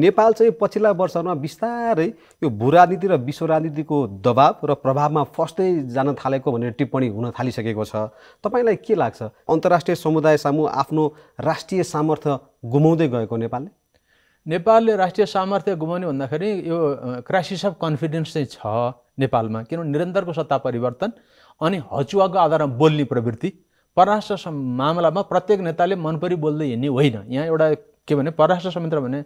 नेपाल चाहिँ पछिल्ला वर्षहरूमा बिस्तारै यो भू राजनीति र विश्व राजनीतिको दबाव र प्रभावमा फस्दै जान थालेको भनेर टिप्पणी हुन थालिसकेको छ तपाईँलाई के लाग्छ अन्तर्राष्ट्रिय समुदाय सामु आफ्नो राष्ट्रिय सामर्थ्य गुमाउँदै गएको नेपालले नेपालले राष्ट्रिय सामर्थ्य गुमाउने भन्दाखेरि यो क्राइसिस अफ कन्फिडेन्स चाहिँ छ नेपालमा किनभने निरन्तरको सत्ता परिवर्तन अनि हचुवाको आधारमा बोल्ने प्रवृत्ति परराष्ट्र मामलामा प्रत्येक नेताले मनपरी बोल्दै हिँड्ने होइन यहाँ एउटा के भने परराष्ट्र संयन्त्र भने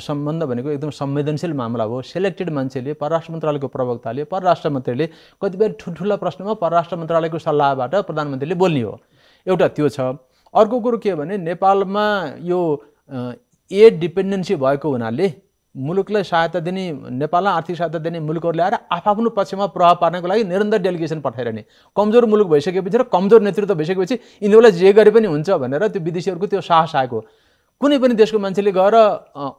सम्बन्ध भनेको एकदम संवेदनशील मामला हो सेलेक्टेड मान्छेले परराष्ट्र मन्त्रालयको प्रवक्ताले परराष्ट्र मन्त्रीले कतिपय ठुल्ठुला प्रश्नमा परराष्ट्र मन्त्रालयको सल्लाहबाट प्रधानमन्त्रीले बोल्ने हो एउटा त्यो छ अर्को कुरो के भने नेपालमा यो एड डिपेन्डेन्सी भएको हुनाले मुलुकलाई सहायता दिने नेपाललाई आर्थिक सहायता दिने मुलुकहरू ल्याएर आफ्नो पक्षमा प्रभाव पार्नको लागि निरन्तर डेलिगेसन पठाइरहने कमजोर मुलुक भइसकेपछि र कमजोर नेतृत्व भइसकेपछि यिनीहरूलाई जे गरे पनि हुन्छ भनेर त्यो विदेशीहरूको त्यो साहस आएको कुनै पनि देशको मान्छेले गएर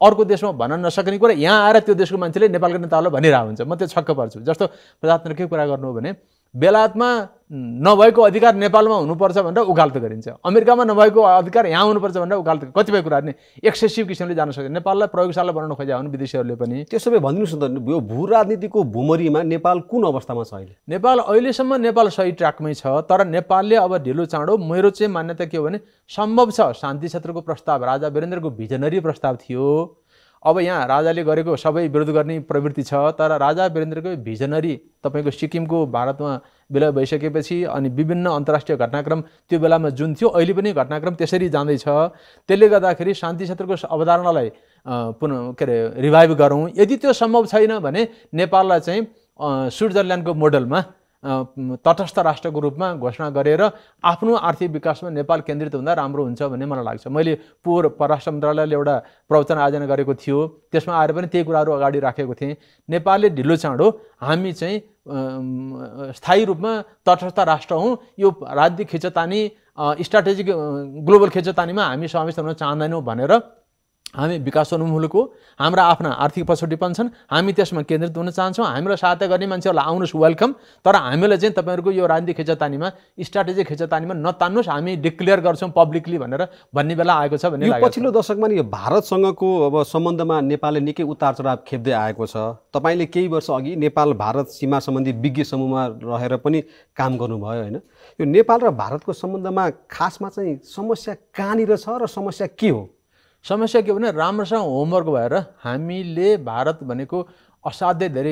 अर्को देशमा भन्न नसक्ने कुरा यहाँ आएर त्यो देशको मान्छेले नेपालको नेताहरूलाई भनिरहेको हुन्छ म त्यो छक्क पर्छु जस्तो के कुरा गर्नु हो भने बेलायतमा नभएको अधिकार नेपालमा हुनुपर्छ भनेर उकाल्तो गरिन्छ अमेरिकामा नभएको अधिकार यहाँ हुनुपर्छ भनेर उकाल्तो कतिपय कुराहरू नै एक्सेसिभ किसिमले जान सक्छ नेपाललाई प्रयोगशाला बनाउन खोज्या हुन् विदेशीहरूले पनि त्यो सबै भनिदिनुहोस् न त यो भू राजनीतिको भूमरीमा नेपाल कुन अवस्थामा छ अहिले नेपाल अहिलेसम्म नेपाल सही ट्र्याकमै छ तर नेपालले अब ढिलो चाँडो मेरो चाहिँ मान्यता के हो भने सम्भव छ शान्ति क्षेत्रको प्रस्ताव राजा वीरेन्द्रको भिजनरी प्रस्ताव थियो अब यहाँ राजाले गरेको सबै विरोध गर्ने प्रवृत्ति छ तर राजा वीरेन्द्रको भिजनरी तपाईँको सिक्किमको भारतमा विलय भइसकेपछि अनि विभिन्न अन्तर्राष्ट्रिय घटनाक्रम त्यो बेलामा जुन थियो अहिले पनि घटनाक्रम त्यसरी जाँदैछ त्यसले गर्दाखेरि शान्ति क्षेत्रको अवधारणालाई पुन के अरे रिभाइभ गरौँ यदि त्यो सम्भव छैन भने नेपाललाई चाहिँ स्विजरल्यान्डको मोडलमा तटस्थ राष्ट्रको रूपमा घोषणा गरेर आफ्नो आर्थिक विकासमा नेपाल केन्द्रित हुँदा राम्रो हुन्छ भन्ने मलाई लाग्छ मैले पूर्व परराष्ट्र मन्त्रालयले एउटा प्रवचन आयोजना गरेको थियो त्यसमा आएर पनि त्यही कुराहरू अगाडि राखेको थिएँ नेपालले ढिलो चाँडो हामी चाहिँ स्थायी रूपमा तटस्थ राष्ट्र हौँ यो राज्य खिचतानी स्ट्राटेजिक ग्लोबल खिचतानीमा हामी समावेश हुन चाहँदैनौँ भनेर हामी विकास उन्मूलक हो हाम्रा आफ्ना आर्थिक पनि छन् हामी त्यसमा केन्द्रित हुन चाहन्छौँ हामीलाई सहायता गर्ने मान्छेहरूलाई आउनुहोस् वेलकम तर हामीलाई चाहिँ तपाईँहरूको यो राजनीतिक खेचातानीमा स्ट्राटेजिक खेचातानीमा नतान्नुहोस् हामी डिक्लेयर गर्छौँ पब्लिकली भनेर भन्ने बेला आएको छ भने पछिल्लो दशकमा नि यो भारतसँगको अब सम्बन्धमा नेपालले निकै उतार चढाव खेप्दै आएको छ तपाईँले केही वर्ष अघि नेपाल भारत सीमा सम्बन्धी विज्ञ समूहमा रहेर पनि काम गर्नुभयो होइन यो नेपाल र भारतको सम्बन्धमा खासमा चाहिँ समस्या कहाँनिर छ र समस्या के हो समस्या के भने राम्रोसँग होमवर्क भएर हामीले भारत भनेको असाध्यै धेरै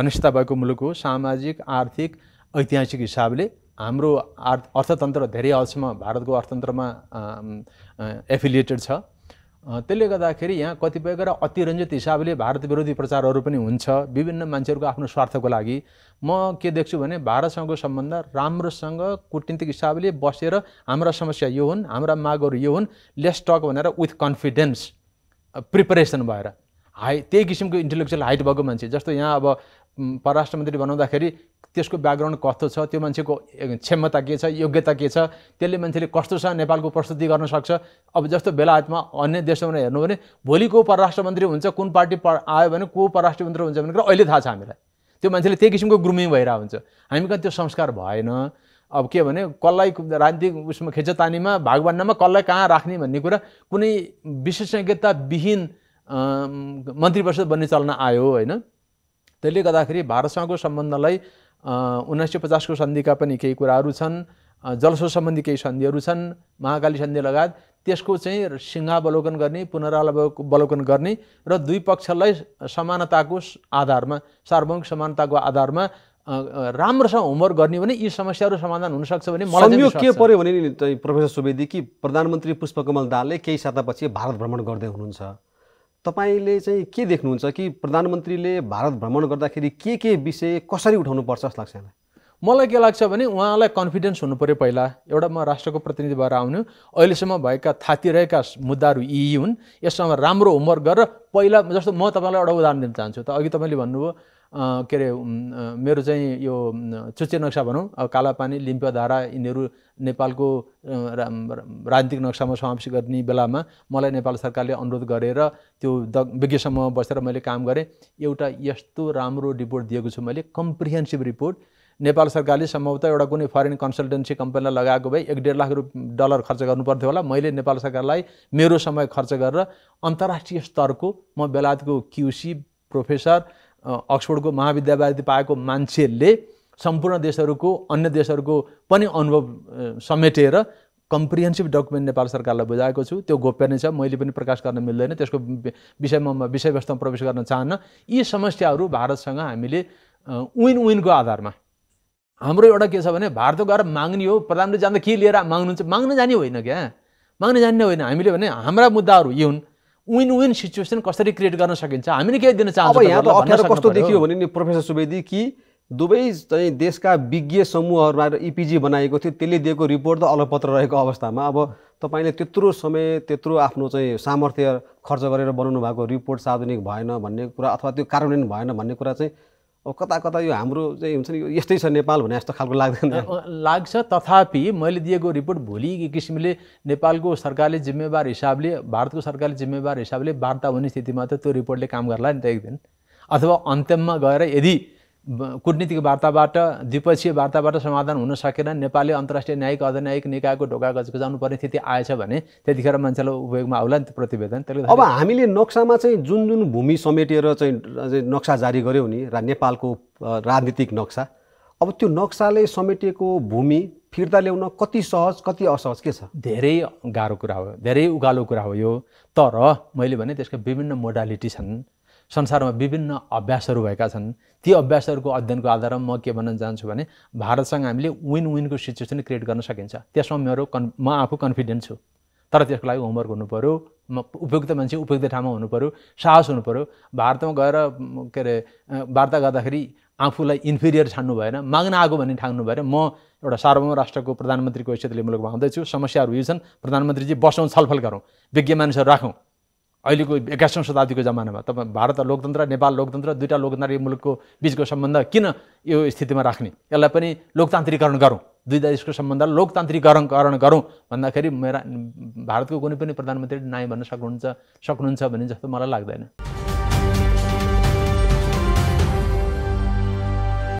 घनिष्ठता भएको मुलुक हो सामाजिक आर्थिक ऐतिहासिक हिसाबले हाम्रो आर्थ अर्थतन्त्र धेरै हदसम्म भारतको अर्थतन्त्रमा एफिलिएटेड छ त्यसले गर्दाखेरि यहाँ कतिपय गरेर अतिरञ्जित हिसाबले भारत विरोधी प्रचारहरू पनि हुन्छ विभिन्न मान्छेहरूको आफ्नो स्वार्थको लागि म के देख्छु भने भारतसँगको सम्बन्ध राम्रोसँग कुटनीतिक हिसाबले बसेर हाम्रा समस्या यो हुन् हाम्रा मागहरू यो हुन् लेस टक भनेर विथ कन्फिडेन्स प्रिपरेसन भएर हाई त्यही किसिमको इन्टेलेक्चुअल हाइट भएको मान्छे जस्तो यहाँ अब परराष्ट्र मन्त्री बनाउँदाखेरि त्यसको ब्याकग्राउन्ड कस्तो छ त्यो मान्छेको क्षमता के छ योग्यता के छ त्यसले मान्छेले कस्तो छ नेपालको प्रस्तुति गर्न सक्छ अब जस्तो बेलायतमा अन्य देशमा हेर्नु भने भोलि को परराष्ट्र मन्त्री हुन्छ कुन पार्टी आयो भने को परराष्ट्र मन्त्री हुन्छ भनेर अहिले थाहा छ हामीलाई त्यो मान्छेले त्यही किसिमको ग्रुमिङ भइरहेको हुन्छ हामी कहाँ त्यो संस्कार भएन अब के भने कसलाई राजनीतिक उसमा खेचतानीमा भागवान्नामा कसलाई कहाँ राख्ने भन्ने कुरा कुनै विशेषज्ञताविहीन मन्त्री परिषद बन्ने चलन आयो होइन त्यसले गर्दाखेरि भारतसँगको सम्बन्धलाई उन्नाइस सय पचासको सन्धिका पनि केही कुराहरू छन् जलस्रोत सम्बन्धी केही सन्धिहरू छन् महाकाली सन्धि लगायत त्यसको चाहिँ सिंहावलोकन गर्ने पुनरावलोकन गर्ने र दुई पक्षलाई समानताको आधारमा सार्वभौमिक समानताको आधारमा राम्रोसँग होमवर्क गर्ने भने यी समस्याहरू समाधान हुनसक्छ भने मलाई के पऱ्यो भने नि प्रोफेसर सुवेदी कि प्रधानमन्त्री पुष्पकमल दालले केही सातापछि भारत भ्रमण गर्दै हुनुहुन्छ तपाईँले चाहिँ के देख्नुहुन्छ कि प्रधानमन्त्रीले भारत भ्रमण गर्दाखेरि के के विषय कसरी उठाउनु पर्छ जस्तो लाग्छ यहाँलाई मलाई के लाग्छ भने उहाँलाई कन्फिडेन्स हुनु पऱ्यो पहिला एउटा म राष्ट्रको प्रतिनिधि भएर आउनु अहिलेसम्म भएका थातिरहेका मुद्दाहरू यी हुन् यसमा राम्रो होमवर्क गरेर पहिला जस्तो म तपाईँलाई एउटा उदाहरण दिन चाहन्छु त अघि तपाईँले भन्नुभयो के अरे मेरो चाहिँ यो चुच्चे नक्सा भनौँ अब कालापानी धारा यिनीहरू नेपालको राजनीतिक नक्सामा समावेश गर्ने बेलामा मलाई नेपाल सरकारले अनुरोध गरेर त्यो द विज्ञसम्म बसेर मैले काम गरेँ एउटा यस्तो राम्रो रिपोर्ट दिएको छु मैले कम्प्रिहेन्सिभ रिपोर्ट नेपाल सरकारले सम्भवतः एउटा कुनै फरेन कन्सल्टेन्सी कम्पनीलाई लगाएको भए एक डेढ लाख रु डलर खर्च गर्नु पर्थ्यो होला मैले नेपाल सरकारलाई मेरो समय खर्च गरेर अन्तर्राष्ट्रिय स्तरको म बेलायतको क्युसी प्रोफेसर अक्सफोर्डको महाविद्यालयबाट पाएको मान्छेले सम्पूर्ण देशहरूको अन्य देशहरूको पनि अनुभव समेटेर कम्प्रिहेन्सिभ डकुमेन्ट नेपाल सरकारलाई बुझाएको छु त्यो गोप्य नै छ मैले पनि प्रकाश गर्न मिल्दैन त्यसको विषयमा म विषयवस्तुमा प्रवेश गर्न चाहन्न यी समस्याहरू भारतसँग हामीले विन विनको आधारमा हाम्रो एउटा के छ भने भारत गएर माग्ने हो प्रधानमन्त्री जाँदा के लिएर माग्नुहुन्छ माग्न जाने होइन क्या माग्न जाने होइन हामीले भने हाम्रा मुद्दाहरू यी हुन् विन विन सिचुएसन कसरी क्रिएट गर्न सकिन्छ हामीले के दिन चाहन्छौँ यहाँ त अप्ठ्यारो कस्तो देखियो भने नि प्रोफेसर सुवेदी कि दुवै चाहिँ देशका विज्ञ समूहहरूबाट इपिजी e बनाएको थियो त्यसले दिएको रिपोर्ट त अलपत्र रहेको अवस्थामा अब तपाईँले त्यत्रो समय त्यत्रो आफ्नो चाहिँ सामर्थ्य खर्च गरेर बनाउनु भएको रिपोर्ट सार्वजनिक भएन भन्ने कुरा अथवा त्यो कार्यान्वयन भएन भन्ने कुरा चाहिँ अब कता कता यो हाम्रो चाहिँ हुन्छ नि यस्तै छ नेपाल भने जस्तो खालको लाग्दैन लाग्छ तथापि मैले दिएको रिपोर्ट भोलि किसिमले नेपालको सरकारले जिम्मेवार हिसाबले भारतको सरकारले जिम्मेवार हिसाबले वार्ता हुने स्थितिमा त त्यो रिपोर्टले काम गर्ला नि त एक अथवा अन्त्यमा गएर यदि कुटनीतिक वार्ताबाट द्विपक्षीय वार्ताबाट समाधान हुन सकेन नेपालले अन्तर्राष्ट्रिय न्यायिक अधिन्यायिक निकायको ढोका गजाउनुपर्ने स्थिति आएछ भने त्यतिखेर मान्छेलाई उपयोगमा आउला नि प्रतिवेदन त्यसले अब हामीले नक्सामा चाहिँ जुन जुन भूमि समेटेर चाहिँ नक्सा जारी गऱ्यौँ नि रा नेपालको राजनीतिक नक्सा अब त्यो नक्साले समेटिएको भूमि फिर्ता ल्याउन कति सहज कति असहज के छ धेरै गाह्रो कुरा हो धेरै उकालो कुरा हो यो तर मैले भने त्यसका विभिन्न मोडालिटी छन् संसारमा विभिन्न अभ्यासहरू भएका छन् ती अभ्यासहरूको अध्ययनको आधारमा म के भन्न चाहन्छु भने भारतसँग हामीले विन विनको सिचुएसन क्रिएट गर्न सकिन्छ त्यसमा मेरो कन् म आफू कन्फिडेन्ट छु तर त्यसको लागि होमवर्क हुनु पऱ्यो म उपयुक्त मान्छे उपयुक्त ठाउँमा हुनु पऱ्यो साहस हुनु पऱ्यो भारतमा गएर के अरे वार्ता गर्दाखेरि आफूलाई इन्फिरियर छान्नु भएन माग्न आएको भन्ने ठान्नु भएन म एउटा सार्वभौम राष्ट्रको प्रधानमन्त्रीको हैसियतले मुलुकमा आउँदैछु समस्याहरू यी छन् प्रधानमन्त्रीजी बसौँ छलफल गरौँ विज्ञ मानिसहरू राखौँ अहिलेको एक्काइसौँ शताब्दीको जमानामा तपाईँ भारत लोकतन्त्र नेपाल लोकतन्त्र दुईवटा लोकतन्त्र मुलुकको बिचको सम्बन्ध किन यो स्थितिमा राख्ने यसलाई पनि लोकतान्त्रिकरण गरौँ दुई देशको सम्बन्ध लोकतान्त्रिकरणकरण गरौँ भन्दाखेरि मेरा भारतको कुनै पनि प्रधानमन्त्री नाइ भन्न सक्नुहुन्छ सक्नुहुन्छ भन्ने जस्तो मलाई लाग्दैन